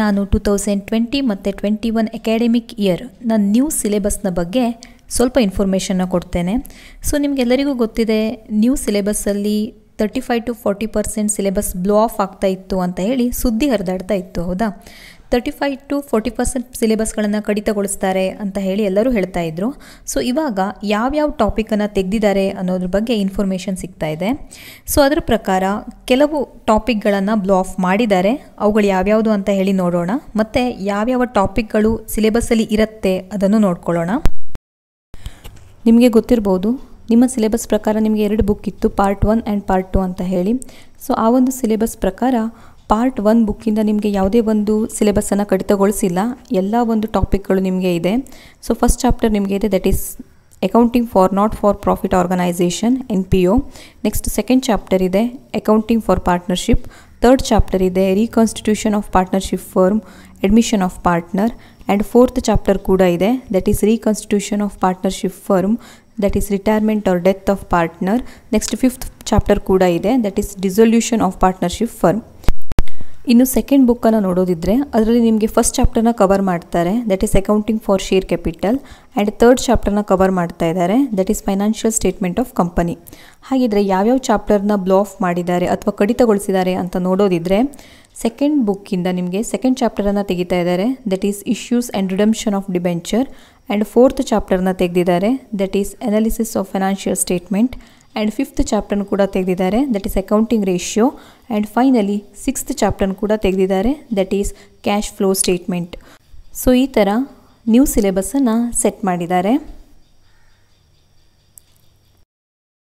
ನಾನು two thousand twenty ಮತ್ತು twenty one academic year ನನ್ನ ನ್ಯೂ ಸಿಲೆಬಸ್ನ ಬಗ್ಗೆ ಸ್ವಲ್ಪ ಇನ್ಫಾರ್ಮೇಷನ್ನ ಕೊಡ್ತೇನೆ ಸೊ ನಿಮಗೆಲ್ಲರಿಗೂ ಗೊತ್ತಿದೆ ನ್ಯೂ ಸಿಲೆಬಸ್ಸಲ್ಲಿ thirty five to forty percent syllabus blow off ಆಗ್ತಾ ಇತ್ತು ಅಂತ ಹೇಳಿ ಸುದ್ದಿ ಹರಿದಾಡ್ತಾ ಇತ್ತು ಹೌದಾ thirty five to forty percent ಸಿಲೆಬಸ್ಗಳನ್ನು ಕಡಿತಗೊಳಿಸ್ತಾರೆ ಅಂತ ಹೇಳಿ ಎಲ್ಲರೂ ಹೇಳ್ತಾ ಇದ್ರು ಸೊ ಇವಾಗ ಯಾವ್ಯಾವ ಟಾಪಿಕನ್ನು ತೆಗೆದಿದ್ದಾರೆ ಅನ್ನೋದ್ರ ಬಗ್ಗೆ ಇನ್ಫಾರ್ಮೇಷನ್ ಸಿಗ್ತಾ ಇದೆ ಸೊ ಅದರ ಪ್ರಕಾರ ಕೆಲವು ಟಾಪಿಕ್ಗಳನ್ನು ಬ್ಲಾಫ್ ಮಾಡಿದ್ದಾರೆ ಅವುಗಳು ಯಾವ್ಯಾವುದು ಅಂತ ಹೇಳಿ ನೋಡೋಣ ಮತ್ತು ಯಾವ್ಯಾವ ಟಾಪಿಕ್ಗಳು ಸಿಲೆಬಸ್ಸಲ್ಲಿ ಇರುತ್ತೆ ಅದನ್ನು ನೋಡ್ಕೊಳ್ಳೋಣ ನಿಮಗೆ ಗೊತ್ತಿರ್ಬೋದು ನಿಮ್ಮ ಸಿಲೆಬಸ್ ಪ್ರಕಾರ ನಿಮಗೆ ಎರಡು ಬುಕ್ ಇತ್ತು part one and part two ಅಂತ ಹೇಳಿ ಸೊ ಆ ಒಂದು ಸಿಲೆಬಸ್ ಪ್ರಕಾರ ಪಾರ್ಟ್ ಒನ್ ಬುಕ್ಕಿಂದ ನಿಮಗೆ ಯಾವುದೇ ಒಂದು ಸಿಲೆಬಸ್ಸನ್ನು ಕಡಿತಗೊಳಿಸಿಲ್ಲ ಎಲ್ಲ ಒಂದು ಟಾಪಿಕ್ಗಳು ನಿಮಗೆ ಇದೆ ಸೊ ಫಸ್ಟ್ ಚಾಪ್ಟರ್ ನಿಮಗೆ ಇದೆ that is accounting for not for profit organisation N P O next second chapter ಇದೆ accounting for partnership third chapter ಇದೆ reconstitution of partnership firm admission of partner and fourth chapter ಕೂಡ ಇದೆ that is reconstitution of partnership firm that is retirement or death of partner next fifth chapter ಕೂಡ ಇದೆ that is dissolution of partnership firm ಇನ್ನು second ಬುಕ್ಕನ್ನು ನೋಡೋದಿದ್ರೆ ಅದರಲ್ಲಿ ನಿಮಗೆ first ಚಾಪ್ಟರ್ನ ಕವರ್ ಮಾಡ್ತಾರೆ that is accounting for share capital and third ಚಾಪ್ಟರ್ನ ಕವರ್ ಮಾಡ್ತಾ ಇದ್ದಾರೆ that is financial statement of company ಹಾಗಿದ್ರೆ ಯಾವ್ಯಾವ ಚಾಪ್ಟರ್ನ ಆಫ್ ಮಾಡಿದ್ದಾರೆ ಅಥವಾ ಕಡಿತಗೊಳಿಸಿದ್ದಾರೆ ಅಂತ ನೋಡೋದಿದ್ರೆ ಸೆಕೆಂಡ್ ಬುಕ್ಕಿಂದ ನಿಮಗೆ ಸೆಕೆಂಡ್ ಚಾಪ್ಟರನ್ನು ತೆಗಿತಾ ಇದ್ದಾರೆ that is issues and redemption of debenture and fourth ಚಾಪ್ಟರ್ನ ತೆಗೆದಿದ್ದಾರೆ that is analysis of financial statement and fifth ಚಾಪ್ಟರ್ನ ಕೂಡ ತೆಗೆದಿದ್ದಾರೆ that is accounting ratio and finally sixth ಚಾಪ್ಟರ್ನ ಕೂಡ ತೆಗೆದಿದ್ದಾರೆ that is cash flow statement so ಈ ಥರ ನ್ಯೂ ಸಿಲೆಬಸ್ಸನ್ನು ಸೆಟ್ ಮಾಡಿದ್ದಾರೆ